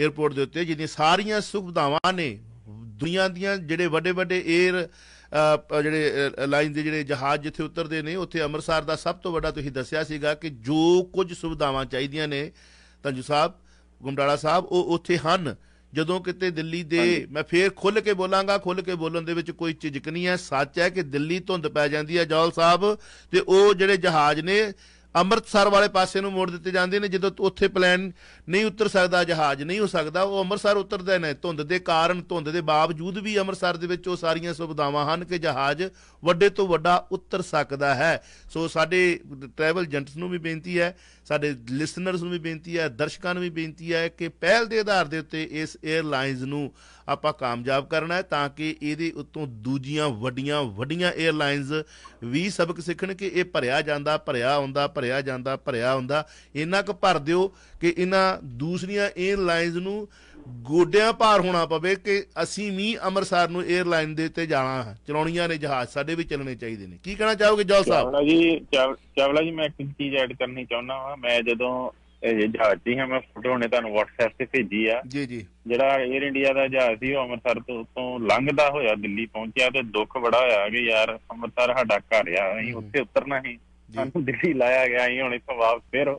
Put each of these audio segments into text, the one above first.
Airport ਦੇ ਉੱਤੇ ਜਿਹਦੀਆਂ ਸਾਰੀਆਂ ਸੁਵਿਧਾਵਾਂ ਨੇ ਦੁਨੀਆ ਦੀਆਂ ਜਿਹੜੇ ਵੱਡੇ ਵੱਡੇ 에ਅਰ ਜਿਹੜੇ ਲਾਈਨ ਦੇ ਜਿਹੜੇ ਜਹਾਜ਼ ਜਿੱਥੇ ਉਤਰਦੇ ਨੇ ਉੱਥੇ ਅੰਮ੍ਰਿਤਸਰ ਦਾ ਸਭ ਤੋਂ ਵੱਡਾ ਤੁਸੀਂ ਦੱਸਿਆ ਸੀਗਾ ਕਿ ਜੋ ਕੁਝ ਸੁਵਿਧਾਵਾਂ ਚਾਹੀਦੀਆਂ ਨੇ ਤੰਜੂ ਸਾਹਿਬ ਗੁਮਡਾਲਾ ਸਾਹਿਬ ਉਹ ਉੱਥੇ ਹਨ ਜਦੋਂ ਕਿਤੇ ਦਿੱਲੀ ਦੇ ਮੈਂ ਫੇਰ ਖੁੱਲ ਕੇ ਬੋਲਾਂਗਾ ਖੁੱਲ ਕੇ ਬੋਲਣ ਦੇ ਵਿੱਚ ਕੋਈ ਝਿਜਕ ਨਹੀਂ ਹੈ ਸੱਚ ਹੈ ਕਿ ਦਿੱਲੀ ਧੁੰਦ ਪੈ ਜਾਂਦੀ ਹੈ ਜੌਲ ਸਾਹਿਬ ਤੇ ਉਹ ਜਿਹੜੇ ਜਹਾਜ਼ ਨੇ ਅੰਮ੍ਰਿਤਸਰ ਵਾਲੇ ਪਾਸੇ ਨੂੰ ਮੋੜ ਦਿੱਤੇ ਜਾਂਦੇ ਨੇ ਜਦੋਂ ਉੱਥੇ ਪਲਾਨ ਨਹੀਂ ਉਤਰ ਸਕਦਾ ਜਹਾਜ਼ ਨਹੀਂ ਹੋ ਸਕਦਾ ਉਹ ਅੰਮ੍ਰਿਤਸਰ ਉਤਰਦੇ ਨੇ ਧੁੰਦ ਦੇ ਕਾਰਨ ਧੁੰਦ ਦੇ ਬਾਵਜੂਦ ਵੀ ਅੰਮ੍ਰਿਤਸਰ ਦੇ ਵਿੱਚ ਉਹ ਸਾਰੀਆਂ ਸੁਵਿਧਾਵਾਂ ਹਨ ਕਿ ਜਹਾਜ਼ ਵੱਡੇ ਤੋਂ ਵੱਡਾ ਉਤਰ ਸਕਦਾ ਹੈ ਸੋ ਸਾਡੇ ਟਰੈਵਲ ਏਜੰਟਸ ਨੂੰ ਵੀ ਬੇਨਤੀ ਹੈ ਸਾਡੇ ਲਿਸਨਰਸ ਨੂੰ ਵੀ ਬੇਨਤੀ ਹੈ ਦਰਸ਼ਕਾਂ ਨੂੰ ਵੀ ਬੇਨਤੀ ਹੈ ਕਿ ਪਹਿਲ ਦੇ ਆਧਾਰ ਦੇ ਉੱਤੇ ਇਸ 에ਅਰਲਾਈਨਸ ਨੂੰ ਆਪਾਂ ਕਾਮਯਾਬ ਕਰਨਾ ਹੈ ਤਾਂ ਕਿ ਇਹਦੇ ਉੱਤੋਂ ਦੂਜੀਆਂ ਵੱਡੀਆਂ ਵੱਡੀਆਂ 에ਅਰਲਾਈਨਸ ਵੀ ਸਬਕ ਸਿੱਖਣ ਕਿ ਇਹ ਭਰਿਆ ਜਾਂਦਾ ਭਰਿਆ ਆਉਂਦਾ ਭਰਿਆ ਜਾਂਦਾ ਭਰਿਆ ਆਉਂਦਾ ਇੰਨਾ ਕੁ ਭਰ ਦਿਓ ਕਿ ਇਹਨਾਂ ਦੂਸਰੀਆਂ 에ਅਰਲਾਈਨਸ ਨੂੰ ਗੋਡਿਆਂ ਪਾਰ ਹੋਣਾ ਪਵੇ ਕਿ ਅਸੀਂ ਵੀ ਅੰਮ੍ਰਿਤਸਰ ਨੂੰ 에ਅਰਲਾਈਨ ਦੇ ਉੱਤੇ ਜਾਣਾ ਹੈ ਚਲਾਉਣੀਆਂ ਨੇ ਜਹਾਜ਼ ਸਾਡੇ ਵੀ ਚੱਲਣੇ ਚਾਹੀਦੇ ਨੇ ਕੀ ਕਹਿਣਾ ਚਾਹੋਗੇ ਜੋਲ ਸਾਹਿਬ ਜੀ ਚਾਵਲਾ ਜੀ ਮੈਂ ਇੱਕ ਚੀਜ਼ ਐਡ ਕਰਨੀ ਚਾਹੁੰਦਾ ਹਾਂ ਮੈਂ ਜਦੋਂ ਜਹਾਜ਼ ਦੀ ਹੈ ਫੋਟੋ ਨੇ ਤੁਹਾਨੂੰ WhatsApp ਤੇ ਭੇਜੀ ਆ ਜੀ ਜੀ ਜਿਹੜਾ 에ਅਰ ਇੰਡੀਆ ਦਾ ਜਹਾਜ਼ ਸੀ ਉਹ ਅੰਮ੍ਰਿਤਸਰ ਤੋਂ ਤੋਂ ਲੰਘਦਾ ਹੋਇਆ ਦਿੱਲੀ ਪਹੁੰਚਿਆ ਤੇ ਦੁੱਖ ਬੜਾ ਹੋਇਆ ਕਿ ਯਾਰ ਅੰਮ੍ਰਿਤਸਰ ਸਾਡਾ ਘਰ ਆ ਅਸੀਂ ਉੱਥੇ ਉਤਰਨਾ ਸੀ ਸਾਨੂੰ ਦਿੱਲੀ ਲਾਇਆ ਗਿਆ ਅਸੀਂ ਹੁਣ ਇੱਥੋਂ ਵਾਪਸ ਫਿਰ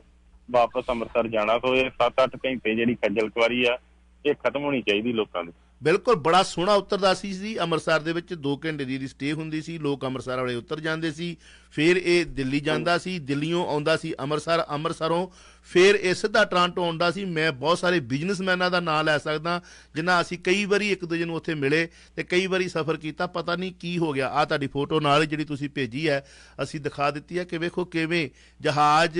ਵਾਪਸ ਅੰਮ੍ਰਿਤਸਰ ਜਾਣਾ ਸੋ ਇਹ 7-8 ਘੰਟੇ ਜਿਹੜੀ ਖੱਜਲ ਖਵਾਰੀ ਆ ਇਹ ਖਤਮ ਹੋਣੀ ਚਾਹੀਦੀ ਲੋਕਾਂ ਦੀ ਬਿਲਕੁਲ ਬੜਾ ਸੋਹਣਾ ਉਤਰਦਾ ਸੀ ਜੀ ਅੰਮ੍ਰਿਤਸਰ ਦੇ ਵਿੱਚ 2 ਘੰਟੇ ਦੀ ਦੀ ਸਟੇ ਹੁੰਦੀ ਸੀ ਲੋਕ ਅੰਮ੍ਰਿਤਸਰ ਵਾਲੇ ਉਤਰ ਜਾਂਦੇ ਸੀ ਫਿਰ ਇਹ ਦਿੱਲੀ ਜਾਂਦਾ ਸੀ ਦਿੱਲੀੋਂ ਆਉਂਦਾ ਸੀ ਅੰਮ੍ਰਿਤਸਰ ਅੰਮ੍ਰਿਤਸਰੋਂ ਫਿਰ ਇਹ ਸਿੱਧਾ ਟ੍ਰਾਂਟੋ ਆਉਂਦਾ ਸੀ ਮੈਂ ਬਹੁਤ ਸਾਰੇ ਬਿਜ਼ਨਸਮੈਨਾਂ ਦਾ ਨਾਮ ਲੈ ਸਕਦਾ ਜਿਨ੍ਹਾਂ ਅਸੀਂ ਕਈ ਵਾਰੀ ਇੱਕ ਦੂਜੇ ਨੂੰ ਉੱਥੇ ਮਿਲੇ ਤੇ ਕਈ ਵਾਰੀ ਸਫ਼ਰ ਕੀਤਾ ਪਤਾ ਨਹੀਂ ਕੀ ਹੋ ਗਿਆ ਆ ਤੁਹਾਡੀ ਫੋਟੋ ਨਾਲ ਜਿਹੜੀ ਤੁਸੀਂ ਭੇਜੀ ਹੈ ਅਸੀਂ ਦਿਖਾ ਦਿੱਤੀ ਹੈ ਕਿ ਵੇਖੋ ਕਿਵੇਂ ਜਹਾਜ਼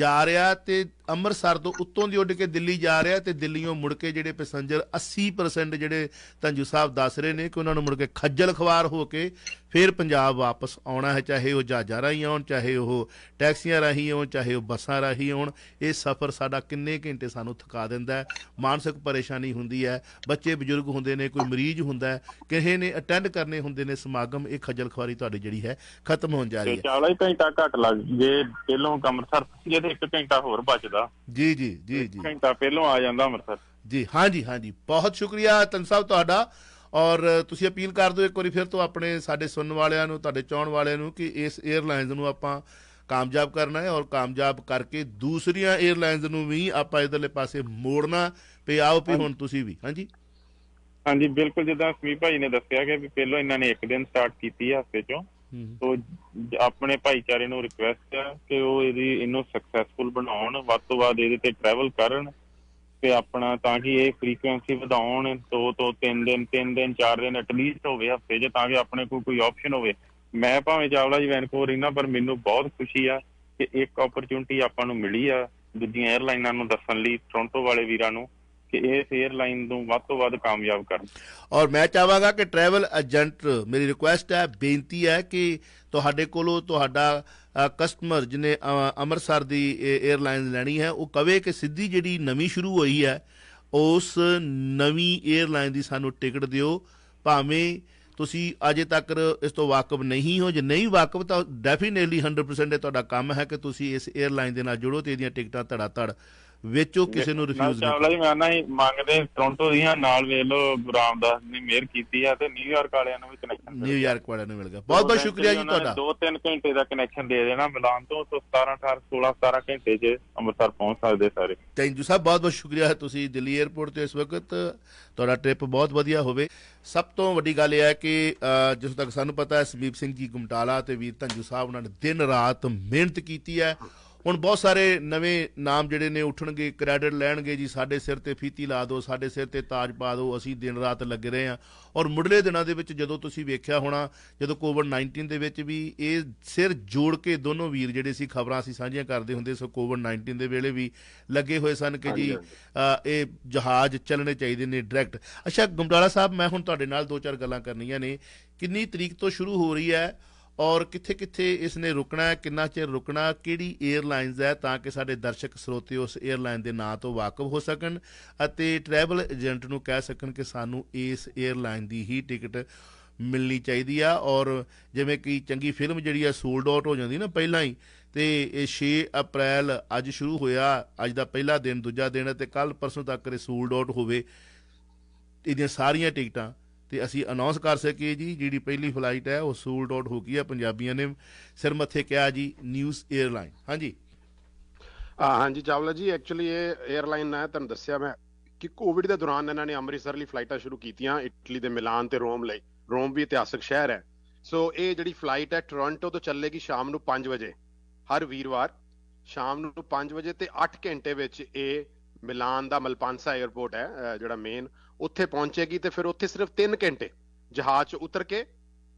ਜਾ ਰਿਹਾ ਤੇ ਅੰਮ੍ਰਿਤਸਰ ਤੋਂ ਉੱਤੋਂ ਦੀ ਉੱਡ ਕੇ ਦਿੱਲੀ ਜਾ ਰਿਹਾ ਤੇ ਦਿੱਲੀੋਂ ਮੁੜ ਕੇ ਜਿਹੜੇ ਪੈਸੰਜਰ 80% ਜਿਹੜੇ ਤੰਜੂ ਸਾਹਿਬ ਦੱਸ ਰਹੇ ਨੇ ਕਿ ਉਹਨਾਂ ਨੂੰ ਮੁੜ ਕੇ ਖੱਜਲ ਖਵਾਰ ਹੋ ਕੇ ਫਿਰ ਪੰਜਾਬ ਵਾਪਸ ਆਉਣਾ ਹੈ ਚਾਹੇ ਉਹ ਜਹਾਜ਼ਾਂ ਰਾਹੀਂ ਆਉਣ ਚਾਹੇ ਉਹ ਟੈਕਸੀਆਂ ਰਾਹੀਂ ਆਉਣ ਚਾਹੇ ਉਹ ਬੱਸਾਂ ਰਾਹੀਂ ਆਉਣ ਇਹ ਸਫ਼ਰ ਸਾਡਾ ਕਿੰਨੇ ਘੰਟੇ ਸਾਨੂੰ ਥਕਾ ਦਿੰਦਾ ਹੈ ਮਾਨਸਿਕ ਪਰੇਸ਼ਾਨੀ ਹੁੰਦੀ ਹੈ ਬੱਚੇ ਬਜ਼ੁਰਗ ਹੁੰਦੇ ਨੇ ਕੋਈ ਮਰੀਜ਼ ਹੁੰਦਾ ਹੈ ਕਿਸੇ ਨੇ ਅਟੈਂਡ ਕਰਨੇ ਹੁੰਦੇ ਨੇ ਸਮਾਗਮ ਇਹ ਖਜਲ ਖਵਾਰੀ ਤੁਹਾਡੀ ਜਿਹੜੀ ਹੈ ਖਤਮ ਹੋਣ ਜਾ ਰਹੀ ਹੈ ਚਾਲਾ ਹੀ ਘੰਟਾ ਘੱਟ ਲੱਗ ਜੇ ਪਹਿਲੋਂ ਅੰਮ੍ਰਿਤਸਰ ਜਿਹਦੇ ਇੱਕ ਘੰਟਾ ਹੋਰ ਬਚਦਾ ਜੀ ਜੀ ਜੀ ਜੀ ਘੰਟਾ ਪਹਿਲੋਂ ਆ ਜਾਂਦਾ ਅੰਮ੍ਰਿਤਸਰ ਜੀ ਹਾਂ ਜੀ ਹਾਂ ਜੀ ਬਹੁਤ ਸ਼ੁਕਰੀਆ ਤਨ ਸਾਹਿਬ ਤੁਹਾਡਾ ਔਰ ਤੁਸੀਂ ਅਪੀਲ ਕਰ ਦਿਓ ਇੱਕ ਵਾਰੀ ਫਿਰ ਤੋਂ ਆਪਣੇ ਸਾਡੇ ਸੁਣਨ ਵਾਲਿਆਂ ਨੂੰ ਤੁਹਾਡੇ ਚਾਹਣ ਵਾਲਿਆਂ ਨੂੰ ਕਿ ਇਸ 에ਅਰਲਾਈਨਸ ਨੂੰ ਆਪਾਂ ਕਾਮਯਾਬ ਕਰਨਾ ਹੈ ਔਰ ਕਾਮਯਾਬ ਕਰਕੇ ਦੂਸਰੀਆਂ 에ਅਰਲਾਈਨਸ ਨੂੰ ਵੀ ਆਪਾਂ ਇਧਰਲੇ ਪਾਸੇ ਮੋੜਨਾ ਤੇ ਆਓ ਵੀ ਹੁਣ ਤੁਸੀਂ ਵੀ ਹਾਂਜੀ ਹਾਂਜੀ ਬਿਲਕੁਲ ਜਿੱਦਾਂ ਸਮੀ ਭਾਈ ਨੇ ਦੱਸਿਆ ਕਿ ਪਹਿਲਾਂ ਇਹਨਾਂ ਨੇ ਇੱਕ ਦਿਨ ਸਟਾਰਟ ਕੀਤੀ ਹੈ ਹਫਤੇ ਚੋਂ ਤੋ ਆਪਣੇ ਭਾਈਚਾਰੇ ਨੂੰ ਰਿਕੁਐਸਟ ਹੈ ਕਿ ਉਹ ਇਹਦੀ ਇਹਨੂੰ ਸਕਸੈਸਫੁਲ ਬਣਾਉਣ ਵੱਧ ਤੋਂ ਵੱਧ ਇਹਦੇ ਤੇ ਟਰੈਵਲ ਕਰਨ ਤੇ ਆਪਣਾ ਤਾਂ ਕਿ ਇਹ ਫ੍ਰੀਕੁਐਂਸੀ ਵਧਾਉਣ 2 ਤੋਂ 3 ਦਿਨ 3 ਦਿਨ 4 ਦਿਨ ਐਟਲੀਸਟ ਹੋਵੇ ਹਫਤੇ ਜੇ ਤਾਂ ਕਿ ਆਪਣੇ ਕੋਲ ਕੋਈ ਆਪਸ਼ਨ ਹੋਵੇ ਮੈਂ ਭਾਵੇਂ ਚਾਵਲਾ ਜੀ ਵੈਨਕੂਵਰ ਰਹਿਣਾ ਪਰ ਮੈਨੂੰ ਬਹੁਤ ਖੁਸ਼ੀ ਆ ਕਿ ਇੱਕ ਓਪਰਚ्युनिटी ਆਪਾਂ ਨੂੰ ਮਿਲੀ ਆ ਦੂਜੀਆਂ 에ਅਰਲਾਈਨਾਂ ਨੂੰ ਦੱਸਣ ਲਈ ਟੋਰਾਂਟੋ ਵਾਲੇ ਵੀਰਾਂ ਨੂੰ ਕਿ ਇਸ 에ਅਰਲਾਈਨ ਨੂੰ ਵੱਧ ਤੋਂ ਵੱਧ ਕਾਮਯਾਬ ਕਰਨ ਔਰ ਮੈਂ ਚਾਹਾਂਗਾ ਕਿ ਟਰੈਵਲ ਏਜੰਟ ਮੇਰੀ ਰਿਕੁਐਸਟ ਹੈ ਬੇਨਤੀ ਹੈ ਕਿ ਤੁਹਾਡੇ ਕੋਲੋਂ ਤੁਹਾਡਾ ਕਸਟਮਰ ਜਿਨੇ ਅੰਮ੍ਰਿਤਸਰ ਦੀ 에ਅਰਲਾਈਨ ਲੈਣੀ ਹੈ ਉਹ ਕਵੇ ਕਿ ਸਿੱਧੀ ਜਿਹੜੀ ਨਵੀਂ ਸ਼ੁਰੂ ਹੋਈ ਹੈ ਉਸ ਨਵੀਂ 에ਅਰਲਾਈਨ ਦੀ ਸਾਨੂੰ ਟਿਕਟ ਦਿਓ ਭਾਵੇਂ ਤੁਸੀਂ ਅਜੇ ਤੱਕ ਇਸ ਤੋਂ ਵਾਕਿਫ ਨਹੀਂ ਹੋ ਜੇ ਨਹੀਂ ਵਾਕਿਫ ਤਾਂ ਡੈਫੀਨੇਟਲੀ 100% ਇਹ ਤੁਹਾਡਾ ਕੰਮ ਹੈ ਕਿ ਤੁਸੀਂ ਇਸ 에ਅਰਲਾਈਨ ਦੇ ਨਾਲ ਜੁੜੋ ਤੇ ਇਹਦੀਆਂ ਟਿਕਟਾਂ ਧੜਾ ਧੜ ਵਿੱਚ ਉਹ ਕਿਸੇ ਨੂੰ ਰਿਫਿਊਜ਼ ਨਹੀਂ ਚਾਵਲਾ ਜੀ ਮੈਂ ਨਾ ਹੀ ਮੰਗਦੇ ਟੋਰਾਂਟੋ ਦੀਆਂ ਨਾਲ ਵੇਖ ਲਓ ਰਾਮਦਾਸ ਨੇ ਮਿਹਰ ਕੀਤੀ ਆ ਤੇ ਨਿਊਯਾਰਕ ਵਾਲਿਆਂ ਨੂੰ ਵੀ ਕਨੈਕਸ਼ਨ ਨਿਊਯਾਰਕ ਵਾਲਿਆਂ ਨੂੰ ਮਿਲ ਗਿਆ ਬਹੁਤ ਬਹੁਤ ਸ਼ੁਕਰੀਆ ਜੀ ਤੁਹਾਡਾ 2-3 ਘੰਟੇ ਦਾ ਕਨੈਕਸ਼ਨ ਦੇ ਦੇਣਾ ਮਿਲਾਨ ਤੋਂ 17 18 16 17 ਘੰਟੇ 'ਚ ਅੰਮ੍ਰਿਤਸਰ ਪਹੁੰਚ ਸਕਦੇ ਸਾਰੇ ਥੈਂਕ ਯੂ ਸਾਹਿਬ ਬਹੁਤ ਬਹੁਤ ਸ਼ੁਕਰੀਆ ਤੁਸੀਂ ਦਿੱਲੀ 에ਅਰਪੋਰਟ ਤੇ ਇਸ ਵਕਤ ਤੁਹਾਡਾ ਟ੍ਰਿਪ ਬਹੁਤ ਵਧੀਆ ਹੋਵੇ ਸਭ ਤੋਂ ਵੱਡੀ ਗੱਲ ਇਹ ਹੈ ਕਿ ਜਿਸ ਤੱਕ ਸਾਨੂੰ ਪਤਾ ਹੈ ਸਮੀਪ ਸਿੰਘ ਜੀ ਗੁਮਟਾਲਾ ਤੇ ਵੀਰ ਧੰਜੂ ਸਾਹਿਬ ਉਹਨਾਂ ਨੇ ਦਿਨ ਰਾਤ ਮਿਹਨਤ ਕੀਤੀ ਹੈ ਹੁਣ ਬਹੁਤ ਸਾਰੇ ਨਵੇਂ ਨਾਮ ਜਿਹੜੇ ਨੇ ਉੱਠਣਗੇ ਕ੍ਰੈਡਿਟ ਲੈਣਗੇ ਜੀ ਸਾਡੇ ਸਿਰ ਤੇ ਫੀਤੀ ਲਾ ਦਿਓ ਸਾਡੇ ਸਿਰ ਤੇ ਤਾਜ ਪਾ ਦਿਓ ਅਸੀਂ ਦਿਨ ਰਾਤ ਲੱਗ ਰਹੇ ਆ ਔਰ ਮੁੱਢਲੇ ਦਿਨਾਂ ਦੇ ਵਿੱਚ ਜਦੋਂ ਤੁਸੀਂ ਵੇਖਿਆ ਹੋਣਾ ਜਦੋਂ ਕੋਵਿਡ-19 ਦੇ ਵਿੱਚ ਵੀ ਇਹ ਸਿਰ ਜੋੜ ਕੇ ਦੋਨੋਂ ਵੀਰ ਜਿਹੜੇ ਸੀ ਖਬਰਾਂ ਅਸੀਂ ਸਾਂਝੀਆਂ ਕਰਦੇ ਹੁੰਦੇ ਸੋ ਕੋਵਿਡ-19 ਦੇ ਵੇਲੇ ਵੀ ਲੱਗੇ ਹੋਏ ਸਨ ਕਿ ਜੀ ਇਹ ਜਹਾਜ਼ ਚੱਲਣੇ ਚਾਹੀਦੇ ਨੇ ਡਾਇਰੈਕਟ ਅੱਛਾ ਗੁੰਮਡਾਲਾ ਸਾਹਿਬ ਮੈਂ ਹੁਣ ਤੁਹਾਡੇ ਨਾਲ ਦੋ ਚਾਰ ਗੱਲਾਂ ਕਰਨੀਆਂ ਨੇ ਕਿੰਨੀ ਤਰੀਕ ਤੋਂ ਸ਼ੁਰੂ ਹੋ ਰਹੀ ਹੈ ਔਰ ਕਿੱਥੇ-ਕਿੱਥੇ ਇਸ ਨੇ ਰੁਕਣਾ ਹੈ ਕਿੰਨਾ ਚਿਰ ਰੁਕਣਾ ਕਿਹੜੀ 에ਅਰਲਾਈਨਸ ਹੈ ਤਾਂ ਕਿ ਸਾਡੇ ਦਰਸ਼ਕ ਸਰੋਤੇ ਉਸ 에ਅਰਲਾਈਨ ਦੇ ਨਾਂ ਤੋਂ ਵਾਕਿਫ ਹੋ ਸਕਣ ਅਤੇ ਟਰੈਵਲ ਏਜੰਟ ਨੂੰ ਕਹਿ ਸਕਣ ਕਿ ਸਾਨੂੰ ਇਸ 에ਅਰਲਾਈਨ ਦੀ ਹੀ ਟਿਕਟ ਮਿਲਣੀ ਚਾਹੀਦੀ ਆ ਔਰ ਜਿਵੇਂ ਕਿ ਚੰਗੀ ਫਿਲਮ ਜਿਹੜੀ ਆ ਸੋਲਡ ਆਊਟ ਹੋ ਜਾਂਦੀ ਨਾ ਪਹਿਲਾਂ ਹੀ ਤੇ ਇਹ 6 ਅਪ੍ਰੈਲ ਅੱਜ ਸ਼ੁਰੂ ਹੋਇਆ ਅੱਜ ਦਾ ਪਹਿਲਾ ਦਿਨ ਦੂਜਾ ਦਿਨ ਤੇ ਕੱਲ ਪਰਸੋਂ ਤੱਕ ਇਹ ਸੋਲਡ ਆਊਟ ਹੋਵੇ ਇਹਦੀਆਂ ਸਾਰੀਆਂ ਟਿਕਟਾਂ ਤੇ ਅਸੀਂ ਅਨਾਉਂਸ ਕਰ ਸਕੀਏ ਜੀ ਜਿਹੜੀ ਪਹਿਲੀ ਫਲਾਈਟ ਹੈ ਉਹ ਸੂਲ ਆਊਟ ਹੋ ਗਈ ਹੈ ਪੰਜਾਬੀਆਂ ਨੇ ਸਿਰ ਮੱਥੇ ਕਿਹਾ ਜੀ ਨਿਊਜ਼ 에ਅਰਲਾਈਨ ਹਾਂਜੀ ਹਾਂਜੀ ਚਾਵਲਾ ਜੀ ਐਕਚੁਅਲੀ ਇਹ 에ਅਰਲਾਈਨ ਹੈ ਤੁਹਾਨੂੰ ਦੱਸਿਆ ਮੈਂ ਕਿ ਕੋਵਿਡ ਦੇ ਦੌਰਾਨ ਇਹਨਾਂ ਨੇ ਅੰਮ੍ਰਿਤਸਰ ਲਈ ਫਲਾਈਟਾਂ ਸ਼ੁਰੂ ਕੀਤੀਆਂ ਇਟਲੀ ਦੇ ਮਿਲਾਨ ਤੇ ਰੋਮ ਲਈ ਰੋਮ ਵੀ ਇਤਿਹਾਸਕ ਸ਼ਹਿਰ ਹੈ ਸੋ ਇਹ ਜਿਹੜੀ ਫਲਾਈਟ ਹੈ ਟੋਰਾਂਟੋ ਤੋਂ ਚੱਲੇਗੀ ਸ਼ਾਮ ਨੂੰ 5 ਵਜੇ ਹਰ ਵੀਰਵਾਰ ਸ਼ਾਮ ਨੂੰ 5 ਵਜੇ ਤੇ 8 ਘੰਟੇ ਵਿੱਚ ਇਹ ਮਿਲਾਨ ਦਾ ਮਲਪਾਂਸਾ 에ਅਰਪੋਰਟ ਹੈ ਜਿਹੜਾ ਮੇਨ ਉੱਥੇ ਪਹੁੰਚੇਗੀ ਤੇ ਫਿਰ ਉੱਥੇ ਸਿਰਫ 3 ਘੰਟੇ ਜਹਾਜ਼ 'ਚ ਉਤਰ ਕੇ